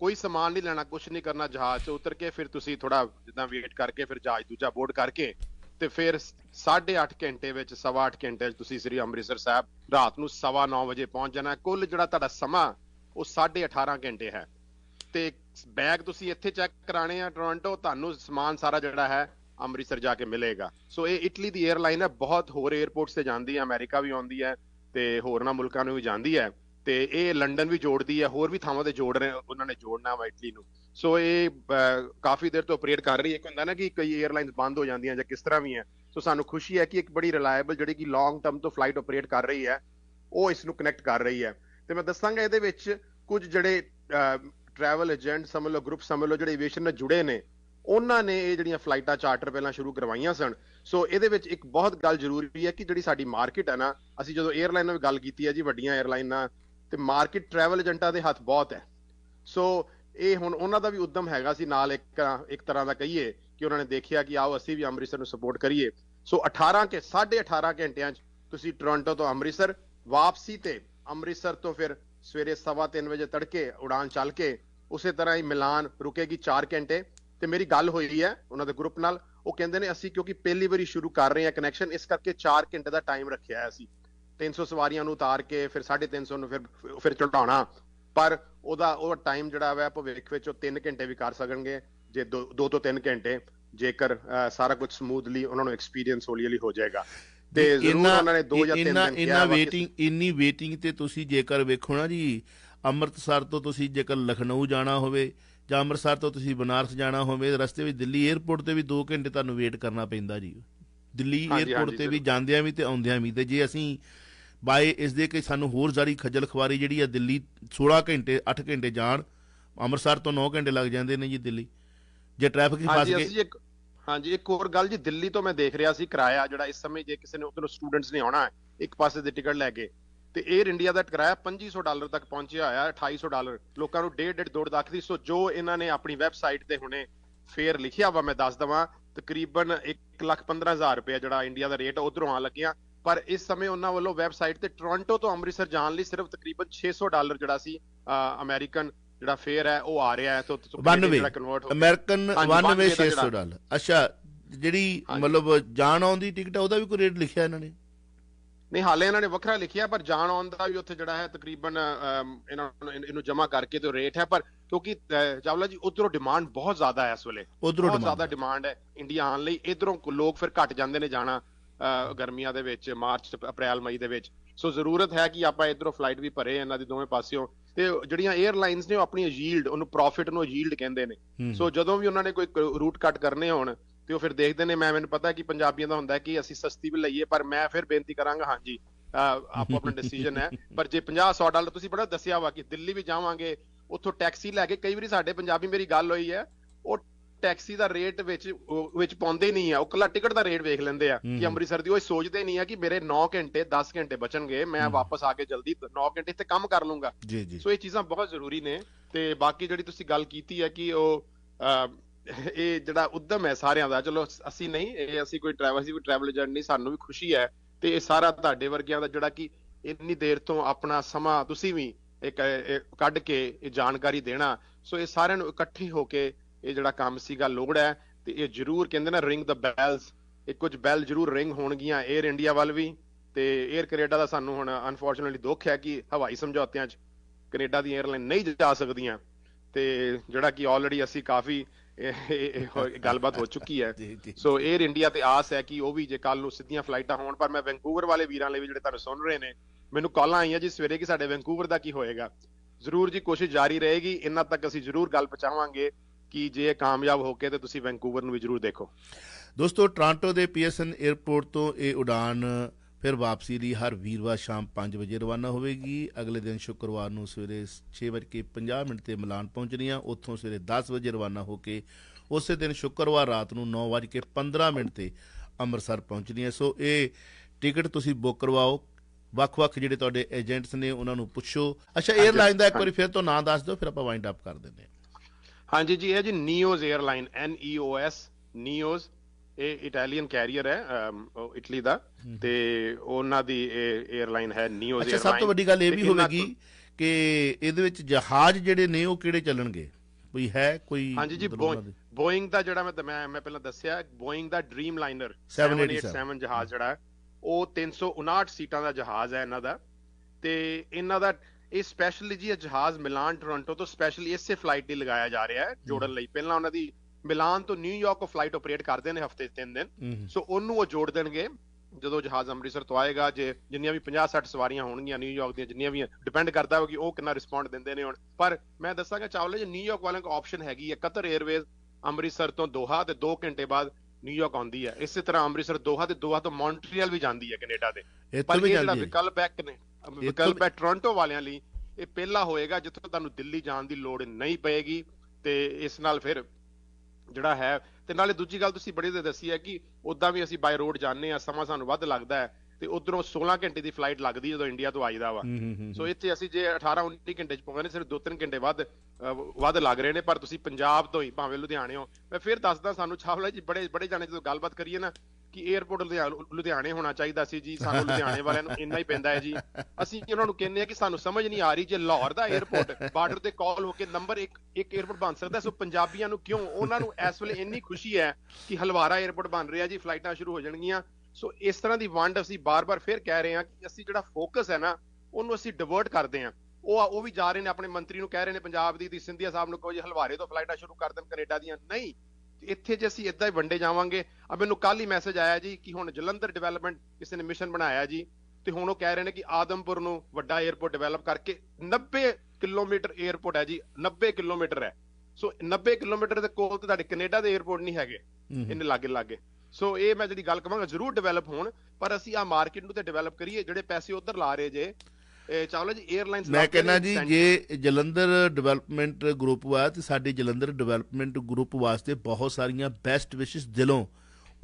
ਕੋਈ ਸਮਾਨ ਨਹੀਂ ਲੈਣਾ ਕੁਝ ਨਹੀਂ ਕਰਨਾ ਜਹਾਜ਼ 'ਚ ਉਤਰ ਕੇ ਫਿਰ ਤੁਸੀਂ ਥੋੜਾ ਜਿੱਦਾਂ ਵੇਟ ਕਰਕੇ ਫਿਰ ਜਹਾਜ਼ ਦੂਜਾ ਬੋਰਡ ਕਰਕੇ ਤੇ ਫਿਰ 8.5 ਘੰਟੇ ਵਿੱਚ 8:30 ਘੰਟੇ ਵਿੱਚ ਤੁਸੀਂ ਸ੍ਰੀ ਅੰਮ੍ਰਿਤਸਰ ਸਾਹਿਬ ਰਾਤ ਨੂੰ 9:30 ਵਜੇ ਪਹੁੰਚ ਜਾਣਾ ਕੁੱਲ ਜਿਹੜਾ ਤੁਹਾਡਾ ਸਮਾਂ ਉਹ 18.5 ਘੰਟੇ ਹੈ ਤੇ ਬੈਗ ਤੁਸੀਂ ਇੱਥੇ ਚੈੱਕ ਕਰਾਣੇ ਆ ਟੋਰਾਂਟੋ ਤੁਹਾਨੂੰ ਸਮਾਨ ਸਾਰਾ ਜਿਹੜਾ ਹੈ ਅੰਮ੍ਰਿਤਸਰ ਜਾ ਕੇ ਮਿਲੇਗਾ ਸੋ ਇਹ ਇਟਲੀ ਦੀ 에ਅਰਲਾਈਨ ਹੈ ਬਹੁਤ ਹੋਰ 에ਅਰਪੋਰਟਸ ਤੇ ਜਾਂਦੀ ਹੈ ਅਮਰੀਕਾ ਵੀ ਆਉਂਦੀ ਹੈ ਤੇ ਹੋਰਨਾਂ ਮੁਲਕਾਂ ਨੂੰ ਵੀ ਜਾਂਦੀ ਹੈ ਤੇ ਇਹ ਲੰਡਨ ਵੀ ਜੋੜਦੀ ਹੈ ਹੋਰ ਵੀ ਥਾਵਾਂ ਤੇ ਜੋੜ ਰਹੇ ਉਹਨਾਂ ਨੇ ਜੋੜਨਾ ਵਾ ਇਟਲੀ ਨੂੰ ਸੋ ਇਹ ਕਾਫੀ ਦੇਰ ਤੋਂ ਆਪਰੇਟ ਕਰ ਰਹੀ ਹੈ ਕਿ ਹੁੰਦਾ ਨਾ ਕਿ ਕਈ 에ਅਰਲਾਈਨਸ ਬੰਦ ਹੋ ਜਾਂਦੀਆਂ ਜਾਂ ਕਿਸ ਤਰ੍ਹਾਂ ਵੀ ਹੈ ਸੋ ਸਾਨੂੰ ਖੁਸ਼ੀ ਹੈ ਕਿ ਇੱਕ ਬੜੀ ਰਿਲਾਇਬਲ ਜਿਹੜੀ ਕਿ ਲੌਂਗ ਟਰਮ ਤੋਂ ਫਲਾਈਟ ਆਪਰੇਟ ਕਰ ਰਹੀ ਹੈ ਉਹ ਇਸ ਨੂੰ ਕਨੈਕਟ ਕਰ ਰਹੀ ਹੈ ਤੇ ਮੈਂ ਦੱਸਾਂਗਾ ਇਹਦੇ ਵਿੱਚ ਕੁਝ ਜਿਹੜੇ ਟਰੈਵਲ ਏਜੰਟ ਸਮਝ ਲਓ ਗਰੁੱਪ ਸਮਝ ਲਓ ਜਿਹੜੇ ਏਵੀਏਸ਼ਨ ਨਾਲ ਜੁੜੇ ਨੇ ਉਹਨਾਂ ਨੇ ਇਹ ਜਿਹੜੀਆਂ ਫਲਾਈਟਾਂ ਚਾਰਟਰ ਪਹਿਲਾਂ ਸ਼ੁਰੂ ਕਰਵਾਈਆਂ ਸਨ ਸੋ ਇਹਦੇ ਵਿੱਚ ਇੱਕ ਬਹੁਤ ਗੱਲ ਜ਼ਰੂਰੀ ਹੈ ਕਿ ਜਿਹੜੀ ਸਾਡੀ ਮਾਰਕੀਟ ਹੈ ਨਾ ਅਸੀਂ ਜਦੋਂ 에ਅਰਲਾਈਨਾਂ ਨਾਲ ਗੱਲ ਕੀਤੀ ਹੈ ਜੀ ਵੱਡੀਆਂ 에ਅਰਲਾਈਨਾਂ ਤੇ ਮਾਰਕੀਟ ਟਰੈਵਲ ਏਜੰਟਾਂ ਦੇ ਹੱਥ ਬਹੁਤ ਹੈ ਸੋ ਇਹ ਹੁਣ ਉਹਨਾਂ ਦਾ ਵੀ ਉਦਮ ਹੈਗਾ ਸੀ ਨਾਲ ਇੱਕ ਇੱਕ ਤਰ੍ਹਾਂ ਦਾ ਕਹੀਏ ਕਿ ਉਹਨਾਂ ਨੇ ਦੇਖਿਆ ਕਿ ਆਓ ਅਸੀਂ ਵੀ ਅੰਮ੍ਰਿਤਸਰ ਨੂੰ ਸਪੋਰਟ ਕਰੀਏ ਸੋ 18 ਕੇ 18.5 ਘੰਟਿਆਂ 'ਚ ਤੁਸੀਂ ਟੋਰਾਂਟੋ ਤੋਂ ਅੰਮ੍ਰਿਤਸਰ ਵਾਪਸੀ ਤੇ ਅੰਮ੍ਰਿਤਸਰ ਤੋਂ ਫਿਰ ਸਵੇਰੇ 3:30 ਵਜੇ ਤੜਕੇ ਉਡਾਨ ਚੱਲ ਕੇ ਉਸੇ ਤਰ੍ਹਾਂ ਹੀ ਮਿਲਾਨ ਰੁਕੇਗੀ 4 ਘੰਟੇ ਤੇ ਮੇਰੀ ਗੱਲ ਹੋਈ ਹੈ ਉਹਨਾਂ ਦੇ ਗਰੁੱਪ ਨਾਲ ਉਹ ਕਹਿੰਦੇ ਨੇ ਅਸੀਂ ਕਿਉਂਕਿ ਪਹਿਲੀ ਵਾਰੀ ਸ਼ੁਰੂ ਕਰ ਰਹੇ ਹਾਂ ਕਨੈਕਸ਼ਨ ਇਸ ਕਰਕੇ 4 ਘੰਟੇ ਦਾ ਟਾਈਮ ਰੱਖਿਆ ਹੈ ਅਸੀਂ 300 ਸਵਾਰੀਆਂ ਨੂੰ ਉਤਾਰ ਕੇ ਫਿਰ 350 ਨੂੰ ਫਿਰ ਫਿਰ ਚੜਾਉਣਾ ਪਰ ਉਹਦਾ ਉਹ ਟਾਈਮ ਜਿਹੜਾ ਹੈ ਭਵਿੱਖ ਵਿੱਚ ਉਹ 3 ਘੰਟੇ ਵੀ ਕਰ ਸਕਣਗੇ ਜੇ 2 ਤੋਂ 3 ਘੰਟੇ ਜੇਕਰ ਸਾਰਾ ਕੁਝ ਸਮੂਥਲੀ ਉਹਨਾਂ ਨੂੰ ਐਕਸਪੀਰੀਅੰਸ ਹੋਲੀ ਹੋਲੀ ਹੋ ਜਾਏਗਾ ਤੇ ਜ਼ਰੂਰ ਉਹਨਾਂ ਨੇ 2 ਜਾਂ 3 ਦਿਨ ਇਹਨਾਂ ਵੇਟਿੰਗ ਇੰਨੀ ਵੇਟਿੰਗ ਤੇ ਤੁਸੀਂ ਜੇਕਰ ਵੇਖੋ ਨਾ ਜੀ ਅੰਮ੍ਰਿਤਸਰ ਤੋਂ ਤੁਸੀਂ ਜੇਕਰ ਲਖਨਊ ਜਾਣਾ ਹੋਵੇ ਜਾਂ ਅੰਮ੍ਰਿਤਸਰ ਤੋਂ ਤੁਸੀਂ ਬਨਾਰਸ ਜਾਣਾ ਹੋਵੇ ਰਸਤੇ ਵਿੱਚ ਦਿੱਲੀ 에ਅਰਪੋਰਟ ਤੇ ਵੀ 2 ਘੰਟੇ ਤੁਹਾਨੂੰ ਵੇਟ ਕਰਨਾ ਪੈਂਦਾ ਜੀ ਦਿੱਲੀ 에ਅਰਪੋਰਟ ਤੇ ਵੀ ਜਾਂਦਿਆਂ ਵੀ ਤੇ ਆਉਂਦਿਆਂ ਵੀ ਤੇ ਜੇ ਅਸੀਂ ਬਾਏ ਇਸ ਦੇ ਕਿ ਸਾਨੂੰ ਹੋਰ ਜ਼ਾਰੀ ਖੱਜਲ ਖਵਾਰੀ ਜਿਹੜੀ ਆ ਦਿੱਲੀ 16 ਘੰਟੇ 8 ਘੰਟੇ ਜਾਣ ਅੰਮ੍ਰਿਤਸਰ ਤੋਂ 9 ਘੰਟੇ ਲੱਗ ਜਾਂਦੇ ਨੇ ਜੀ ਦਿੱਲੀ ਜੇ ਟ੍ਰੈਫਿਕ ਹੀ ਫਸ ਗਏ ਹਾਂਜੀ ਇੱਕ ਹੋਰ ਗੱਲ ਜੀ ਦਿੱਲੀ ਤੋਂ ਮੈਂ ਦੇਖ ਰਿਹਾ ਸੀ ਕਿਰਾਇਆ ਜਿਹੜਾ ਇਸ ਸਮੇਂ ਜੇ ਕਿਸੇ ਨੇ ਉਧਰੋਂ ਸਟੂਡੈਂਟਸ ਨੇ ਆਉਣਾ ਇੱਕ ਪਾਸੇ ਦੇ ਟਿਕਟ ਲੈ ਕੇ ਤੇ 에ਅਰ ਇੰਡੀਆ ਦਾ ਟਿਕਰਾਇਆ 2500 ਡਾਲਰ ਤੱਕ ਪਹੁੰਚਿਆ ਆ 2800 ਡਾਲਰ ਲੋਕਾਂ ਨੂੰ ਡੇਢ 2 ਲੱਖ ਦੀ ਸੋ ਜੋ ਇਹਨਾਂ ਨੇ ਆਪਣੀ ਵੈਬਸਾਈਟ ਤੇ ਹੁਣੇ ਫੇਅਰ ਲਿਖਿਆ ਵਾ ਮੈਂ ਦੱਸ ਦਵਾਂ ਤਕਰੀਬਨ 115000 ਰੁਪਏ ਜਿਹੜਾ ਇੰਡੀਆ ਦਾ ਰੇਟ ਉਧਰੋਂ ਆ ਲੱਗਿਆ ਪਰ ਇਸ ਸਮੇਂ ਉਹਨਾਂ ਵੱਲੋਂ ਵੈਬਸਾਈਟ ਤੇ ਟੋਰਾਂਟੋ ਤੋਂ ਅੰਮ੍ਰਿਤਸਰ ਜਾਣ ਲਈ ਸਿਰਫ ਤਕਰੀਬਨ 600 ਡਾਲਰ ਜਿਹੜਾ ਸੀ ਅਮਰੀਕਨ ਜਿਹੜਾ ਫੇਅਰ ਹੈ ਉਹ ਆ ਰਿਹਾ ਹੈ ਸੋ ਜਿਹੜਾ ਕਨਵਰਟ ਹੋ ਅਮਰੀਕਨ 91600 ਡਾਲਰ ਅੱਛਾ ਜਿਹੜੀ ਮਤਲਬ ਜਾਣ ਆਉਂਦੀ ਟਿਕਟ ਉਹਦਾ ਵੀ ਕੋਈ ਰੇਟ ਲਿਖਿਆ ਇਹਨਾਂ ਨੇ ਨਹੀਂ ਹਾਲੇ ਇਹਨਾਂ ਨੇ ਵੱਖਰਾ ਲਿਖਿਆ ਪਰ ਜਾਣ ਆਉਣ ਦਾ ਵੀ ਉੱਥੇ ਜਿਹੜਾ ਹੈ ਤਕਰੀਬਨ ਇਹਨਾਂ ਇਹਨੂੰ ਜਮ੍ਹਾਂ ਕਰਕੇ ਤੇ ਰੇਟ ਹੈ ਪਰ ਕਿਉਂਕਿ ਚਾਵਲਾ ਜੀ ਉਧਰੋਂ ਡਿਮਾਂਡ ਬਹੁਤ ਜ਼ਿਆਦਾ ਹੈ ਇਸ ਵੇਲੇ ਉਧਰੋਂ ਬਹੁਤ ਜ਼ਿਆਦਾ ਡਿਮਾਂਡ ਹੈ ਇੰਡੀਆ ਆਉਣ ਲਈ ਇਧਰੋਂ ਲੋਕ ਫਿਰ ਘਟ ਜਾਂਦੇ ਨੇ ਜਾਣਾ ਗਰਮੀਆਂ ਦੇ ਵਿੱਚ ਮਾਰਚ ਅਪ੍ਰੈਲ ਮਈ ਦੇ ਵਿੱਚ ਸੋ ਜ਼ਰੂਰਤ ਹੈ ਕਿ ਆਪਾਂ ਇਧਰੋਂ ਫਲਾਈਟ ਵੀ ਭਰੇ ਇਹਨਾਂ ਦੇ ਦੋਵੇਂ ਪਾਸਿਓਂ ਤੇ ਜਿਹੜੀਆਂ 에ਅਰਲਾਈਨਸ ਨੇ ਉਹ ਆਪਣੀ ਯੀਲਡ ਉਹਨੂੰ ਪ੍ਰੋਫਿਟ ਨੂੰ ਯੀਲਡ ਕਹਿੰਦੇ ਨੇ ਸੋ ਜਦੋਂ ਵੀ ਉਹਨਾਂ ਨੇ ਕੋਈ ਰੂਟ ਕੱਟ ਕਰਨੇ ਹੋਣ ਤੇ ਉਹ ਫਿਰ ਦੇਖਦੇ ਨੇ ਮੈਂ ਮੈਨੂੰ ਪਤਾ ਕਿ ਪੰਜਾਬੀਆਂ ਦਾ ਹੁੰਦਾ ਕਿ ਅਸੀਂ ਸਸਤੀ ਵੀ ਲਈਏ ਪਰ ਮੈਂ ਫਿਰ ਬੇਨਤੀ ਕਰਾਂਗਾ ਹਾਂਜੀ ਆਪੋ ਆਪਣਾ ਡਿਸੀਜਨ ਹੈ ਪਰ ਜੇ 50 100 ਡਾਲਰ ਤੁਸੀਂ ਬੜਾ ਦੱਸਿਆ ਵਾ ਕਿ ਦਿੱਲੀ ਵੀ ਜਾਵਾਂਗੇ ਉੱਥੋਂ ਟੈਕਸੀ ਲੈ ਕੇ ਕਈ ਵਾਰੀ ਸਾਡੇ ਪੰਜਾਬੀ ਮੇਰੀ ਗੱਲ ਹੋਈ ਹੈ ਉਹ ਟੈਕਸੀ ਦਾ ਰੇਟ ਵਿੱਚ ਵਿੱਚ ਪਾਉਂਦੇ ਨਹੀਂ ਆ ਉਹ ਕਲਾ ਟਿਕਟ ਦਾ ਰੇਟ ਵੇਖ ਲੈਂਦੇ ਆ ਕਿ ਅੰਮ੍ਰਿਤਸਰ ਦੀ ਉਹ ਸੋਚਦੇ ਨਹੀਂ ਆ ਕਿ ਮੇਰੇ 9 ਘੰਟੇ 10 ਘੰਟੇ ਬਚਣਗੇ ਮੈਂ ਵਾਪਸ ਆ ਕੇ ਜਲਦੀ 9 ਘੰਟੇ ਇੱਥੇ ਕੰਮ ਕਰ ਲੂੰਗਾ ਸੋ ਇਹ ਚੀਜ਼ਾਂ ਬਹੁਤ ਜ਼ਰੂਰੀ ਨੇ ਤੇ ਬਾਕੀ ਜਿਹੜੀ ਤੁਸੀਂ ਗੱਲ ਕੀਤੀ ਹੈ ਕਿ ਉਹ ਇਹ ਜਿਹੜਾ ਉਦਮ ਹੈ ਸਾਰਿਆਂ ਦਾ ਚਲੋ ਅਸੀਂ ਨਹੀਂ ਇਹ ਅਸੀਂ ਕੋਈ ਟਰੈਵਲ ਸੀ ਕੋਈ ਟਰੈਵਲ ਏਜੰਟ ਨਹੀਂ ਸਾਨੂੰ ਵੀ ਖੁਸ਼ੀ ਹੈ ਤੇ ਇਹ ਸਾਰਾ ਤੁਹਾਡੇ ਵਰਗਿਆਂ ਦਾ ਜਿਹੜਾ ਕਿ ਇੰਨੀ ਦੇਰ ਤੋਂ ਆਪਣਾ ਸਮਾਂ ਤੁਸੀਂ ਵੀ ਇੱਕ ਕੱਢ ਕੇ ਇਹ ਜਾਣਕਾਰੀ ਦੇਣਾ ਸੋ ਇਹ ਸਾਰਿਆਂ ਨੂੰ ਇਕੱਠੇ ਹੋ ਕੇ ਇਹ ਜਿਹੜਾ ਕੰਮ ਸੀਗਾ ਲੋੜ ਹੈ ਤੇ ਇਹ ਜ਼ਰੂਰ ਕਹਿੰਦੇ ਨਾ ਰਿੰਗ ਦਾ ਬੈਲਸ ਇਹ ਕੁਝ ਬੈਲ ਜ਼ਰੂਰ ਰਿੰਗ ਹੋਣਗੀਆਂ 에ਅਰ ਇੰਡੀਆ ਵੱਲ ਵੀ ਤੇ 에ਅਰ ਕੈਨੇਡਾ ਦਾ ਸਾਨੂੰ ਹੁਣ ਅਨਫੋਰਚਨਟਲੀ ਦੁੱਖ ਹੈ ਕਿ ਹਵਾਈ ਸਮਝੌਤਿਆਂ 'ਚ ਕੈਨੇਡਾ ਦੀ 에ਅਰਲਾਈਨ ਨਹੀਂ ਜਾ ਸਕਦੀਆਂ ਤੇ ਜਿਹੜਾ ਕਿ ਆਲਰੇਡੀ ਅਸੀਂ ਕਾਫੀ ਇਹ ਗੱਲਬਾਤ ਹੋ ਚੁੱਕੀ ਹੈ ਸੋ 에ਅਰ ਇੰਡੀਆ ਤੇ ਆਸ ਹੈ ਕਿ ਉਹ ਵੀ ਜੇ ਕੱਲ ਨੂੰ ਸਿੱਧੀਆਂ ਫਲਾਈਟਾਂ ਹੋਣ ਪਰ ਮੈਂ ਵੈਂਕੂਵਰ ਵਾਲੇ ਵੀਰਾਂ ਲਈ ਵੀ ਜਿਹੜੇ ਤੁਹਾਨੂੰ ਸੁਣ ਰਹੇ ਨੇ ਮੈਨੂੰ ਕਾਲਾਂ ਆਈਆਂ ਜੀ ਸਵੇਰੇ ਕਿ ਸਾਡੇ ਵੈਂਕੂਵਰ ਦਾ ਕੀ ਹੋਏਗਾ ਜ਼ਰੂਰ ਜੀ ਕੋਸ਼ਿਸ਼ ਜਾਰੀ ਰਹੇਗੀ ਇੰਨਾ ਤੱਕ ਅਸੀਂ ਜ਼ਰੂਰ ਗੱਲ ਪਹੁੰਚਾਵਾਂਗੇ ਕਿ ਜੇ ਇਹ ਕਾਮਯਾਬ ਹੋ ਕੇ ਤੇ ਤੁਸੀਂ ਵੈਂਕੂਵਰ ਨੂੰ ਵੀ ਜ਼ਰੂਰ ਦੇਖੋ ਦੋਸਤੋ ਟ੍ਰਾਂਟੋ ਦੇ ਪੀਐਸਐਨ 에ਅਰਪੋਰਟ ਤੋਂ ਇਹ ਉਡਾਨ ਫਿਰ ਵਾਪਸੀ ਲਈ ਹਰ ਵੀਰਵਾਰ ਸ਼ਾਮ 5 ਵਜੇ ਰਵਾਨਾ ਹੋਵੇਗੀ ਅਗਲੇ ਦਿਨ ਸ਼ੁੱਕਰਵਾਰ ਨੂੰ ਸਵੇਰੇ 6:50 ਮਿੰਟ ਤੇ ਮਿਲਾਨ ਪਹੁੰਚਣੀ ਆ ਉੱਥੋਂ ਸਵੇਰੇ 10 ਵਜੇ ਰਵਾਨਾ ਹੋ ਕੇ ਉਸੇ ਦਿਨ ਸ਼ੁੱਕਰਵਾਰ ਰਾਤ ਨੂੰ 9:15 ਮਿੰਟ ਤੇ ਅੰਮ੍ਰਿਤਸਰ ਪਹੁੰਚਣੀ ਆ ਸੋ ਇਹ ਟਿਕਟ ਤੁਸੀਂ ਬੁੱਕ ਕਰਵਾਓ ਵੱਖ-ਵੱਖ ਜਿਹੜੇ ਤੁਹਾਡੇ ਏਜੰਟਸ ਨੇ ਉਹਨਾਂ ਨੂੰ ਪੁੱਛੋ ਅੱਛਾ 에ਅਰਲਾਈਨ ਦਾ ਇੱਕ ਵਾਰੀ ਫਿਰ ਤੋਂ ਨਾਂ ਦੱਸ ਦਿਓ ਫਿਰ ਆਪਾਂ ਵਾਈਂਡ ਅਪ ਕਰ ਦਿੰਦੇ ਹਾਂ ਹਾਂਜੀ ਜੀ ਇਹ ਜੀ Neos airline N E O S Neos ਇਹ ਇਟਾਲੀਅਨ ਕੈਰੀਅਰ ਹੈ ਇਟਲੀ ਦਾ ਤੇ ਉਹਨਾਂ ਦੀ ਇਹ 에ਅਰਲਾਈਨ ਹੈ ਨੀਓਜ਼ 에ਅਰਲਾਈਨ ਅੱਛਾ ਸਭ ਤੋਂ ਵੱਡੀ ਗੱਲ ਇਹ ਵੀ ਹੋਵੇਗੀ ਕਿ ਇਹਦੇ ਵਿੱਚ ਜਹਾਜ਼ ਜਿਹੜੇ ਨੇ ਉਹ ਕਿਹੜੇ ਚੱਲਣਗੇ ਕੋਈ ਹੈ ਕੋਈ ਹਾਂਜੀ ਜੀ ਬੋਇੰਗ ਦਾ ਜਿਹੜਾ ਮੈਂ ਮੈਂ ਪਹਿਲਾਂ ਦੱਸਿਆ ਬੋਇੰਗ ਦਾ ਡ੍ਰੀਮ ਲਾਈਨਰ 787 ਜਹਾਜ਼ ਜਿਹੜਾ ਉਹ 359 ਸੀਟਾਂ ਦਾ ਜਹਾਜ਼ ਹੈ ਇਹਨਾਂ ਦਾ ਤੇ ਇਹਨਾਂ ਦਾ ਇਹ ਸਪੈਸ਼ਲੀ ਜੀ ਇਹ ਜਹਾਜ਼ ਮਿਲਾਨ ਟੋਰਾਂਟੋ ਤੋਂ ਸਪੈਸ਼ਲੀ ਇਸੇ ਫਲਾਈਟ ਤੇ ਲਗਾਇਆ ਜਾ ਰਿਹਾ ਹੈ ਜੋੜਨ ਲਈ ਪਹਿਲਾਂ ਉਹਨਾਂ ਦੀ ਮਿਲਾਨ ਤੋਂ ਨਿਊਯਾਰਕ ਕੋ ਫਲਾਈਟ ਆਪਰੇਟ ਕਰਦੇ ਨੇ ਹਫਤੇ 'ਚ 3 ਦਿਨ ਸੋ ਉਹਨੂੰ ਉਹ ਜੋੜ ਦੇਣਗੇ ਜਦੋਂ ਜਹਾਜ਼ ਅੰਮ੍ਰਿਤਸਰ ਤੋਂ ਆਏਗਾ ਜੇ ਜਿੰਨੀਆਂ ਵੀ 50 60 ਸਵਾਰੀਆਂ ਹੋਣਗੀਆਂ ਨਿਊਯਾਰਕ ਦੀਆਂ ਜਿੰਨੀਆਂ ਵੀ ਡਿਪੈਂਡ ਕਰਦਾ ਹੋ ਕਿ ਉਹ ਕਿੰਨਾ ਰਿਸਪੌਂਡ ਦਿੰਦੇ ਨੇ ਹੁਣ ਪਰ ਮੈਂ ਦੱਸਾਂਗਾ ਚਾਵਲੇ ਜੀ ਨਿਊਯਾਰਕ ਵਾਲਿਆਂ ਕੋ ਆਪਸ਼ਨ ਹੈਗੀ ਹੈ ਕਤਰ 에ਅਰਵੇਜ਼ ਅੰਮ੍ਰਿਤਸਰ ਤੋਂ ਦੋਹਾ ਤੇ 2 ਘੰਟੇ ਬਾਅਦ ਨਿਊਯਾਰਕ ਆਉਂਦੀ ਹੈ ਇਸੇ ਤਰ੍ਹਾਂ ਅੰਮ੍ਰਿਤਸਰ ਦੋਹਾ ਤੇ ਦੋਹਾ ਤੋਂ ਮੌਂਟਰੀਅਲ ਵੀ ਜਾਂਦੀ ਹੈ ਕੈਨੇਡਾ ਦੇ ਪਰ ਇਹ ਜਿਹੜਾ ਵਿਕਲਪ ਹੈ ਕਿ ਵਿਕਲਪ ਹੈ ਟੋਰਾਂਟੋ ਵਾਲਿਆਂ ਲਈ ਇਹ ਪਹਿਲਾ ਹੋਏਗਾ ਜਿੱਥੋਂ ਤੁਹਾਨੂੰ ਦਿੱਲੀ ਜਾਣ ਦੀ ਲੋੜ ਨਹੀਂ ਪਏਗੀ ਤੇ ਇਸ ਨਾਲ ਫਿਰ ਜਿਹੜਾ ਹੈ ਤੇ ਨਾਲੇ ਦੂਜੀ ਗੱਲ ਤੁਸੀਂ ਬੜੀ ਦੇ ਦੱਸੀ ਹੈ ਕਿ ਉਦਾਂ ਵੀ ਅਸੀਂ ਬਾਈ ਰੋਡ ਜਾਂਦੇ ਆ ਸਮਾਂ ਸਾਨੂੰ ਵੱਧ ਲੱਗਦਾ ਹੈ ਤੇ ਉਧਰੋਂ 16 ਘੰਟੇ ਦੀ ਫਲਾਈਟ ਲੱਗਦੀ ਜਦੋਂ ਇੰਡੀਆ ਤੋਂ ਆਈਦਾ ਵਾ ਸੋ ਇੱਥੇ ਅਸੀਂ ਜੇ 18 19 ਘੰਟੇ ਚ ਪਹੁੰਚਣੇ ਸਿਰਫ 2-3 ਘੰਟੇ ਵੱਧ ਵੱਧ ਲੱਗ ਰਹੇ ਨੇ ਪਰ ਤੁਸੀਂ ਪੰਜਾਬ ਤੋਂ ਹੀ ਭਾਵੇਂ ਲੁਧਿਆਣੇ ਹੋ ਮੈਂ ਫਿਰ ਦੱਸਦਾ ਸਾਨੂੰ ਛਾਵਲਾ ਜੀ ਬੜੇ ਬੜੇ ਜਾਣੇ ਜਦੋਂ ਗੱਲਬਾਤ ਕਰੀਏ ਨਾ ਕਿ 에어ਪੋਰਟ ਲੁਧਿਆਣੇ ਹੋਣਾ ਚਾਹੀਦਾ ਸੀ ਜੀ ਸਾਨੂੰ ਲੁਧਿਆਣੇ ਵਾਲਿਆਂ ਨੂੰ ਇੰਨਾ ਹੀ ਪੈਂਦਾ ਹੈ ਜੀ ਅਸੀਂ ਉਹਨਾਂ ਨੂੰ ਕਹਿੰਦੇ ਆ ਕਿ ਸਾਨੂੰ ਸਮਝ ਨਹੀਂ ਆ ਰਹੀ ਜੇ ਲਾਹੌਰ ਦਾ 에어ਪੋਰਟ ਬਾਰਡਰ ਤੇ ਕਾਲ ਹੋ ਕੇ ਨੰਬਰ 1 ਇੱਕ 에어ਪੋਰਟ ਬਣ ਸਕਦਾ ਸੋ ਪੰਜਾਬੀਆਂ ਨੂੰ ਕਿਉਂ ਉਹਨਾਂ ਨੂੰ ਇਸ ਵੇਲੇ ਇੰਨੀ ਖੁਸ਼ੀ ਹੈ ਕਿ ਹਲਵਾਰਾ 에어ਪੋਰਟ ਬਣ ਰਿਹਾ ਜੀ ਫਲਾਈਟਾਂ ਸ਼ੁਰੂ ਹੋ ਜਾਣਗੀਆਂ ਸੋ ਇਸ ਤਰ੍ਹਾਂ ਦੀ ਵੰਡ ਅਸੀਂ ਬਾਰ-ਬਾਰ ਫੇਰ ਕਹਿ ਰਹੇ ਹਾਂ ਕਿ ਅਸੀਂ ਜਿਹੜਾ ਫੋਕਸ ਹੈ ਨਾ ਉਹਨੂੰ ਅਸੀਂ ਡਿਵਰਟ ਕਰਦੇ ਹਾਂ ਉਹ ਉਹ ਵੀ ਜਾ ਰਹੇ ਨੇ ਆਪਣੇ ਮੰਤਰੀ ਨੂੰ ਕਹਿ ਰਹੇ ਨੇ ਪੰਜਾਬ ਦੀ ਦੀ ਸਿੰਧੀਆ ਸਾਹਿਬ ਨੂੰ ਕਹੋ ਜੀ ਹਲਵਾਰੇ ਤੋਂ ਫਲਾਈਟਾਂ ਸ਼ੁਰੂ ਕਰ ਦੇਣ ਕੈਨੇਡਾ ਦੀਆਂ ਨਹੀਂ ਇੱਥੇ ਜੇ ਅਸੀਂ ਇਦਾਂ ਹੀ ਵੰਡੇ ਜਾਵਾਂਗੇ ਆ ਮੈਨੂੰ ਕੱਲ ਹੀ ਮੈਸੇਜ ਆਇਆ ਜੀ ਕਿ ਹੁਣ ਜਲੰਧਰ ਡਿਵੈਲਪਮੈਂਟ ਕਿਸੇ ਨੇ ਮਿਸ਼ਨ ਬਣਾਇਆ ਜੀ ਤੇ ਹੁਣ ਉਹ ਕਹਿ ਰਹੇ ਨੇ ਕਿ ਆਦਮਪੁਰ ਨੂੰ ਵੱਡਾ 에어ਪੋਰਟ ਡਿਵੈਲਪ ਕਰਕੇ 90 ਕਿਲੋਮੀਟਰ 에어ਪੋਰਟ ਹੈ ਜੀ 90 ਕਿਲੋਮੀਟਰ ਹੈ ਸੋ 90 ਕਿਲੋਮੀਟਰ ਦੇ ਕੋਲ ਤੇ ਤੁਹਾਡੇ ਕੈਨੇਡਾ ਦੇ 에어ਪੋਰਟ ਨਹੀਂ ਹੈਗੇ ਇਹਨੇ ਲਾਗੇ ਲਾਗੇ ਸੋ ਇਹ ਮੈਂ ਜਿਹੜੀ ਗੱਲ ਕਹਾਂਗਾ ਜ਼ਰੂਰ ਡਿਵੈਲਪ ਹੋਣ ਪਰ ਅਸੀਂ ਆ ਮਾਰਕੀਟ ਨੂੰ ਤੇ ਡਿਵੈਲਪ ਕਰੀਏ ਜਿਹੜੇ ਪੈਸੇ ਉਧਰ ਲਾ ਰਹੇ ਜੇ ਚਾਵਲਾ ਜੀ 에ਅਰਲਾਈਨਸ ਮੈਂ ਕਹਿੰਦਾ ਜੀ ਜੇ ਜਲੰਧਰ ਡਿਵੈਲਪਮੈਂਟ ਗਰੁੱਪ ਵਾ ਤੇ ਸਾਡੇ ਜਲੰਧਰ ਡਿਵੈਲਪਮੈਂਟ ਗਰੁੱਪ ਵਾਸਤੇ ਬਹੁਤ ਸਾਰੀਆਂ ਬੈਸਟ ਵਿਸ਼ਸ ਦਿਲੋਂ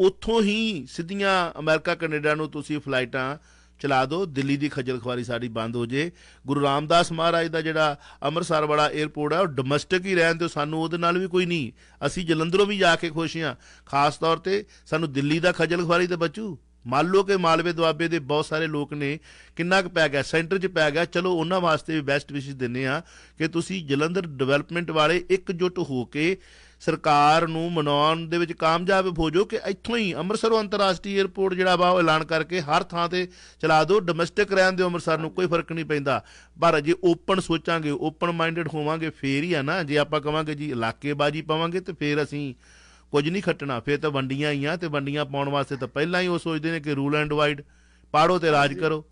ਉੱਥੋਂ ਹੀ ਸਿੱਧੀਆਂ ਅਮਰੀਕਾ ਕੈਨੇਡਾ ਨੂੰ ਤੁਸੀਂ ਫਲਾਈਟਾਂ ਚਲਾ ਦਿਓ ਦਿੱਲੀ ਦੀ ਖਜਲ ਖਵਾਰੀ ਸਾਡੀ ਬੰਦ ਹੋ ਜੇ ਗੁਰੂ ਰਾਮਦਾਸ ਮਹਾਰਾਜ ਦਾ ਜਿਹੜਾ ਅੰਮ੍ਰਿਤਸਰ ਵਾਲਾ 에ਅਰਪੋਰਟ ਆ ਉਹ ਡੋਮੈਸਟਿਕ ਹੀ ਰਹਿਣ ਦਿਓ ਸਾਨੂੰ ਉਹਦੇ ਨਾਲ ਵੀ ਕੋਈ ਨਹੀਂ ਅਸੀਂ ਜਲੰਧਰੋਂ ਵੀ ਜਾ ਕੇ ਖੁਸ਼ ਹਾਂ ਖਾਸ ਤੌਰ ਤੇ ਸਾਨੂੰ ਦਿੱਲੀ ਦਾ ਖਜਲ ਖਵਾਰੀ ਤੇ ਬਚੂ ਮੰਨ ਲਓ ਕਿ ਮਾਲਵੇ ਦੁਆਬੇ ਦੇ ਬਹੁਤ ਸਾਰੇ ਲੋਕ ਨੇ ਕਿੰਨਾ ਕੁ ਪੈ ਗਿਆ ਸੈਂਟਰ 'ਚ ਪੈ ਗਿਆ ਚਲੋ ਉਹਨਾਂ ਵਾਸਤੇ ਵੀ ਬੈਸਟ ਵਿਸ਼ੇਸ ਦਿੰਨੇ ਆ ਕਿ ਤੁਸੀਂ ਜਲੰਧਰ ਡਿਵੈਲਪਮੈਂਟ ਵਾਲੇ ਇੱਕਜੁੱਟ ਹੋ ਕੇ ਸਰਕਾਰ ਨੂੰ ਮਨਾਉਣ ਦੇ ਵਿੱਚ ਕਾਮਯਾਬ ਹੋ ਜਾਓ ਕਿ ਇੱਥੋਂ ਹੀ ਅੰਮ੍ਰਿਤਸਰੋਂ ਅੰਤਰਰਾਸ਼ਟਰੀ 에ਅਰਪੋਰਟ ਜਿਹੜਾ ਬਾ ਉਹ ਐਲਾਨ ਕਰਕੇ ਹਰ ਥਾਂ ਤੇ ਚਲਾ ਦਿਓ ਡੋਮੈਸਟਿਕ ਰਹਿਣ ਦਿਓ ਅੰਮ੍ਰਿਤਸਰ ਨੂੰ ਕੋਈ ਫਰਕ ਨਹੀਂ ਪੈਂਦਾ ਪਰ ਜੇ ਓਪਨ ਸੋਚਾਂਗੇ ਓਪਨ ਮਾਈਂਡਡ ਹੋਵਾਂਗੇ ਫੇਰ ਹੀ ਆ ਨਾ ਜੇ ਆਪਾਂ ਕਵਾਂਗੇ ਜੀ ਇਲਾਕੇਬਾਜ਼ੀ ਪਾਵਾਂਗੇ ਤੇ ਫੇਰ ਅਸੀਂ ਕੁਝ ਨਹੀਂ ਖੱਟਣਾ ਫੇਰ ਤਾਂ ਵੰਡੀਆਂ ਹੀ ਆ ਤੇ ਵੰਡੀਆਂ ਪਾਉਣ ਵਾਸਤੇ ਤਾਂ ਪਹਿਲਾਂ ਹੀ ਉਹ ਸੋਚਦੇ ਨੇ ਕਿ ਰੂਲ ਐਂਡ ਵਾਈਡ ਪਾੜੋ ਤੇ ਰਾਜ ਕਰੋ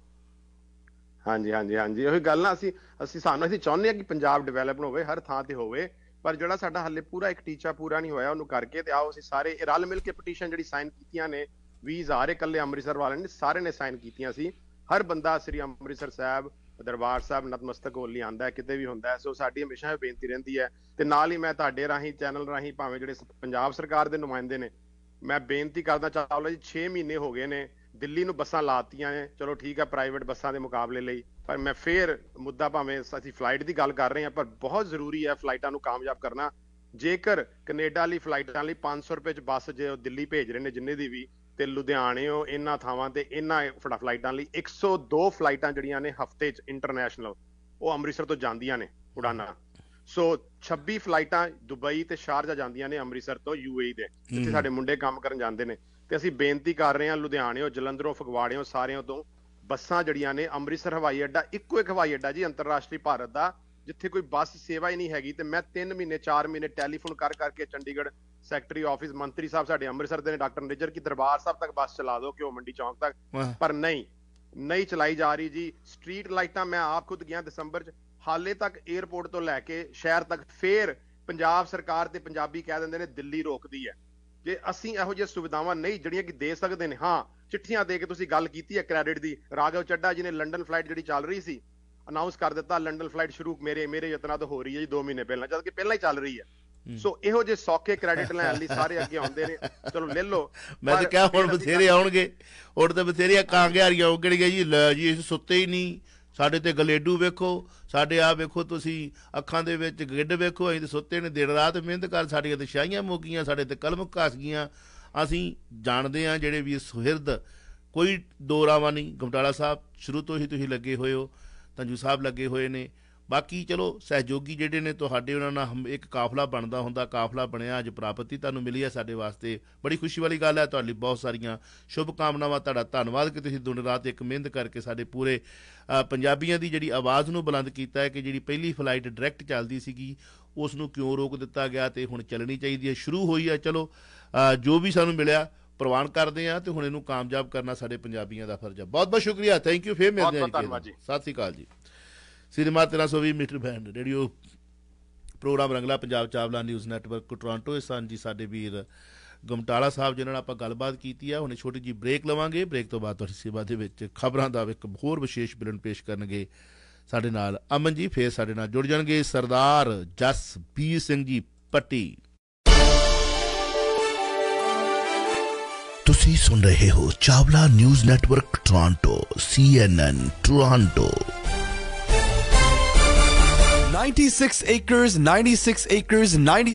ਹਾਂਜੀ ਹਾਂਜੀ ਹਾਂਜੀ ਉਹੀ ਗੱਲ ਨਾ ਅਸੀਂ ਅਸੀਂ ਸਾਨੂੰ ਅਸੀਂ ਚਾਹੁੰਦੇ ਆ ਕਿ ਪੰਜਾਬ ਡਿਵੈਲਪ ਹੋਵੇ ਹਰ ਥਾਂ ਤੇ ਹੋਵੇ ਪਰ ਜਿਹੜਾ ਸਾਡਾ ਹੱਲੇ ਪੂਰਾ ਇੱਕ ਟੀਚਾ ਪੂਰਾ ਨਹੀਂ ਹੋਇਆ ਉਹਨੂੰ ਕਰਕੇ ਤੇ ਆਓ ਅਸੀਂ ਸਾਰੇ ਰਲ ਮਿਲ ਕੇ ਪਟੀਸ਼ਨ ਜਿਹੜੀ ਸਾਈਨ ਕੀਤੀਆਂ ਨੇ 20000 ਇਕੱਲੇ ਅੰਮ੍ਰਿਤਸਰ ਵਾਲਿਆਂ ਨੇ ਸਾਰੇ ਨੇ ਸਾਈਨ ਕੀਤੀਆਂ ਸੀ ਹਰ ਬੰਦਾ ਸ੍ਰੀ ਅੰਮ੍ਰਿਤਸਰ ਸਾਹਿਬ ਦਰਬਾਰ ਸਾਹਿਬ ਨਤਮਸਤਕ ਹੋਣ ਲਈ ਆਂਦਾ ਕਿਤੇ ਵੀ ਹੁੰਦਾ ਸੋ ਸਾਡੀ ਹਮੇਸ਼ਾ ਇਹ ਬੇਨਤੀ ਰਹਿੰਦੀ ਹੈ ਤੇ ਨਾਲ ਹੀ ਮੈਂ ਤੁਹਾਡੇ ਰਾਹੀਂ ਚੈਨਲ ਰਾਹੀਂ ਭਾਵੇਂ ਜਿਹੜੇ ਪੰਜਾਬ ਸਰਕਾਰ ਦੇ ਨੁਮਾਇੰਦੇ ਨੇ ਮੈਂ ਬੇਨਤੀ ਕਰਦਾ ਚਾਹਵਲਾ ਜੀ 6 ਮਹੀਨੇ ਹੋ ਗਏ ਨੇ ਦਿੱਲੀ ਨੂੰ ਬੱਸਾਂ ਲਾਤੀਆਂ ਨੇ ਚਲੋ ਠੀਕ ਹੈ ਪ੍ਰਾਈਵੇਟ ਬੱਸਾਂ ਦੇ ਮੁਕਾਬਲੇ ਲਈ ਪਰ ਮੈਂ ਫੇਰ ਮੁੱਦਾ ਭਾਵੇਂ ਅਸੀਂ ਫਲਾਈਟ ਦੀ ਗੱਲ ਕਰ ਰਹੇ ਹਾਂ ਪਰ ਬਹੁਤ ਜ਼ਰੂਰੀ ਹੈ ਫਲਾਈਟਾਂ ਨੂੰ ਕਾਮਯਾਬ ਕਰਨਾ ਜੇਕਰ ਕੈਨੇਡਾ ਲਈ ਫਲਾਈਟਾਂ ਲਈ 500 ਰੁਪਏ ਚ ਬੱਸ ਜੇ ਦਿੱਲੀ ਭੇਜ ਰਹੇ ਨੇ ਜਿੰਨੇ ਦੀ ਵੀ ਤੇ ਲੁਧਿਆਣਿਓ ਇਹਨਾਂ ਥਾਵਾਂ ਤੇ ਇਹਨਾਂ ਫੜਾ ਫਲਾਈਟਾਂ ਲਈ 102 ਫਲਾਈਟਾਂ ਜਿਹੜੀਆਂ ਨੇ ਹਫਤੇ 'ਚ ਇੰਟਰਨੈਸ਼ਨਲ ਉਹ ਅੰਮ੍ਰਿਤਸਰ ਤੋਂ ਜਾਂਦੀਆਂ ਨੇ ਉਡਾਨਾਂ ਸੋ 26 ਫਲਾਈਟਾਂ ਦੁਬਈ ਤੇ ਸ਼ਾਰਜਾ ਜਾਂਦੀਆਂ ਨੇ ਅੰਮ੍ਰਿਤਸਰ ਤੋਂ ਯੂਏਈ ਦੇ ਜਿੱਥੇ ਸਾਡੇ ਮੁੰਡੇ ਕੰਮ ਕਰਨ ਜਾਂਦੇ ਨੇ ਤੇ ਅਸੀਂ ਬੇਨਤੀ ਕਰ ਰਹੇ ਹਾਂ ਲੁਧਿਆਣਿਓ ਜਲੰਧਰੋਂ ਫਗਵਾੜਿਓ ਸਾਰਿਆਂ ਤੋਂ ਬੱਸਾਂ ਜਿਹੜੀਆਂ ਨੇ ਅੰਮ੍ਰਿਤਸਰ ਹਵਾਈ ਅੱਡਾ ਇੱਕੋ ਇੱਕ ਹਵਾਈ ਅੱਡਾ ਜੀ ਅੰਤਰਰਾਸ਼ਟਰੀ ਭਾਰਤ ਦਾ ਜਿੱਥੇ ਕੋਈ ਬੱਸ ਸੇਵਾ ਹੀ ਨਹੀਂ ਹੈਗੀ ਤੇ ਮੈਂ 3 ਮਹੀਨੇ 4 ਮਹੀਨੇ ਟੈਲੀਫੋਨ ਕਰ ਕਰਕੇ ਚੰਡੀਗੜ੍ਹ ਸੈਕਟਰੀ ਆਫਿਸ ਮੰਤਰੀ ਸਾਹਿਬ ਸਾਡੇ ਅੰਮ੍ਰਿਤਸਰ ਦੇ ਨੇ ਡਾਕਟਰ ਨਿਜਰ ਕੀ ਦਰਬਾਰ ਸਾਹਿਬ ਤੱਕ ਬੱਸ ਚਲਾ ਦਿਓ ਕਿਉਂ ਮੰਡੀ ਚੌਂਕ ਤੱਕ ਪਰ ਨਹੀਂ ਨਹੀਂ ਚਲਾਈ ਜਾ ਰਹੀ ਜੀ ਸਟਰੀਟ ਲਾਈਟਾਂ ਮੈਂ ਆਪ ਖੁਦ ਗਿਆ ਦਸੰਬਰ 'ਚ ਹਾਲੇ ਤੱਕ 에어ਪੋਰਟ ਤੋਂ ਲੈ ਕੇ ਸ਼ਹਿਰ ਤੱਕ ਫੇਰ ਪੰਜਾਬ ਸਰਕਾਰ ਤੇ ਪੰਜਾਬੀ ਕਹਿ ਦਿੰਦੇ ਨੇ ਦਿੱਲੀ ਰੋਕਦੀ ਹੈ ਜੇ ਅਸੀਂ ਇਹੋ ਜਿਹੇ ਸੁਵਿਧਾਵਾਂ ਨਹੀਂ ਜਿਹੜੀਆਂ ਕਿ ਦੇ ਸਕਦੇ ਨੇ ਹਾਂ ਚਿੱਠੀਆਂ ਦੇ ਕੇ ਤੁਸੀਂ ਗੱਲ ਕੀਤੀ ਹੈ ਕ੍ਰੈਡਿਟ ਦੀ ਰਾਘਵ ਚੱਡਾ ਜੀ ਨੇ ਲੰਡਨ ਫਲਾਈਟ ਜਿਹੜੀ ਚੱਲ ਰਹੀ ਸੀ ਅਨਾਉਂਸ ਕਰ ਦਿੱਤਾ ਲੰਡਨ ਫਲਾਈਟ ਸ਼ੁਰੂ ਮੇਰੇ ਮੇਰੇ ਯਤਨਾਂ ਤੋਂ ਹੋ ਰਹੀ ਹੈ ਜੀ 2 ਮਹੀਨੇ ਪਹਿਲਾਂ ਜਦ ਕਿ ਪਹਿਲਾਂ ਹੀ ਚੱਲ ਰਹੀ ਹੈ ਸੋ ਇਹੋ ਜੇ ਸੌਕੇ ਕ੍ਰੈਡਿਟ ਲੈਣ ਲਈ ਸਾਰੇ ਅੱਗੇ ਆਉਂਦੇ ਨੇ ਚਲੋ ਲੈ ਲਓ ਮੈਂ ਤਾਂ ਕਿਹਾ ਹੁਣ ਬਥੇਰੇ ਆਉਣਗੇ ਹੁਣ ਤਾਂ ਬਥੇਰੀਆਂ ਕਾਂਗਿਆਰੀਆਂ ਉਗੜੀਆਂ ਜੀ ਲੈ ਜੀ ਇਸ ਸੁੱਤੇ ਹੀ ਨਹੀਂ ਸਾਡੇ ਤੇ ਗਲੇਡੂ ਵੇਖੋ ਸਾਡੇ ਆ ਵੇਖੋ ਤੁਸੀਂ ਅੱਖਾਂ ਦੇ ਵਿੱਚ ਗਿੱਡ ਵੇਖੋ ਅਸੀਂ ਤੇ ਸੁੱਤੇ ਨੇ ਦਿਨ ਰਾਤ ਮਿਹਨਤ ਕਰ ਸਾਡੀਆਂ ਤੇ ਸ਼ਾਹੀਆਂ ਮੋਗੀਆਂ ਸਾਡੇ ਤੇ ਕਲਮ ਘਾਸ ਗਈਆਂ ਅਸੀਂ ਜਾਣਦੇ ਆ ਜਿਹੜੇ ਵੀ ਸੁਹਿਰਦ ਕੋਈ ਦੋਰਾਵਾ ਨਹੀਂ ਗਮਟਾਲਾ ਸਾਹਿਬ ਸ਼ੁਰੂ ਤੋਂ ਹੀ ਤੁਸੀਂ ਲੱਗੇ ਹੋਏ ਹੋ ਤੰਜੂ ਸਾਹਿਬ ਲੱਗੇ ਹੋਏ ਨੇ ਬਾਕੀ ਚਲੋ ਸਹਿਯੋਗੀ ਜਿਹੜੇ ਨੇ ਤੁਹਾਡੇ ਉਹਨਾਂ ਨਾਲ ਇੱਕ ਕਾਫਲਾ ਬਣਦਾ ਹੁੰਦਾ ਕਾਫਲਾ ਬਣਿਆ ਅੱਜ ਪ੍ਰਾਪਤੀ ਤੁਹਾਨੂੰ ਮਿਲੀ ਹੈ ਸਾਡੇ ਵਾਸਤੇ ਬੜੀ ਖੁਸ਼ੀ ਵਾਲੀ ਗੱਲ ਹੈ ਤੁਹਾਡੇ ਲਈ ਬਹੁਤ ਸਾਰੀਆਂ ਸ਼ੁਭ ਕਾਮਨਾਵਾਂ ਤੁਹਾਡਾ ਧੰਨਵਾਦ ਕਿ ਤੁਸੀਂ ਦੁਨ ਰਾਤ ਇੱਕ ਮਿਹਨਤ ਕਰਕੇ ਸਾਡੇ ਪੂਰੇ ਪੰਜਾਬੀਆਂ ਦੀ ਜਿਹੜੀ ਆਵਾਜ਼ ਨੂੰ ਬੁਲੰਦ ਕੀਤਾ ਹੈ ਕਿ ਜਿਹੜੀ ਪਹਿਲੀ ਫਲਾਈਟ ਡਾਇਰੈਕਟ ਚੱਲਦੀ ਸੀਗੀ ਉਸ ਨੂੰ ਕਿਉਂ ਰੋਕ ਦਿੱਤਾ ਗਿਆ ਤੇ ਹੁਣ ਚੱਲਣੀ ਚਾਹੀਦੀ ਹੈ ਸ਼ੁਰੂ ਹੋਈ ਹੈ ਚਲੋ ਜੋ ਵੀ ਸਾਨੂੰ ਮਿਲਿਆ ਪ੍ਰਵਾਨ ਕਰਦੇ ਆ ਤੇ ਹੁਣ ਇਹਨੂੰ ਕਾਮਯਾਬ ਕਰਨਾ ਸਾਡੇ ਪੰਜਾਬੀਆਂ ਦਾ ਫਰਜ਼ ਹੈ ਬਹੁਤ ਬਹੁਤ ਸ਼ੁਕਰੀਆ ਥੈਂਕ ਯੂ ਫੇਰ ਮਿਲਦੇ ਹਾਂ ਜੀ ਸਤਿ ਸ੍ਰੀ ਅਕਾਲ ਜੀ ਸਿਨੇਮਾ 1320 meter band radio program Rangla Punjab Chawla news network Toronto ਇਸ ਜੀ ਸਾਡੇ ਵੀਰ ਗਮਟਾਲਾ ਸਾਹਿਬ ਜਿਹਨਾਂ ਨਾਲ ਆਪਾਂ ਗੱਲਬਾਤ ਕੀਤੀ ਆ ਹੁਣ ਛੋਟੀ ਜੀ ਬ੍ਰੇਕ ਲਵਾਂਗੇ ਬ੍ਰੇਕ ਤੋਂ ਬਾਅਦ ਤੁਹਾਡੀ ਸੇਵਾ ਦੇ ਵਿੱਚ ਖਬਰਾਂ ਦਾ ਇੱਕ ਹੋਰ ਵਿਸ਼ੇਸ਼ ਬਿਲਨ ਪੇਸ਼ ਕਰਨਗੇ ਸਾਡੇ ਨਾਲ ਅਮਨ ਜੀ ਫੇਰ ਸਾਡੇ ਨਾਲ ਜੁੜ ਜਾਣਗੇ ਸਰਦਾਰ ਜਸਬੀਰ ਸਿੰਘ ਜੀ ਪੱਟੀ ਤੁਸੀਂ ਸੁਣ ਰਹੇ ਹੋ Chawla news network Toronto CNN Toronto 96 acres, 96 acres, 90.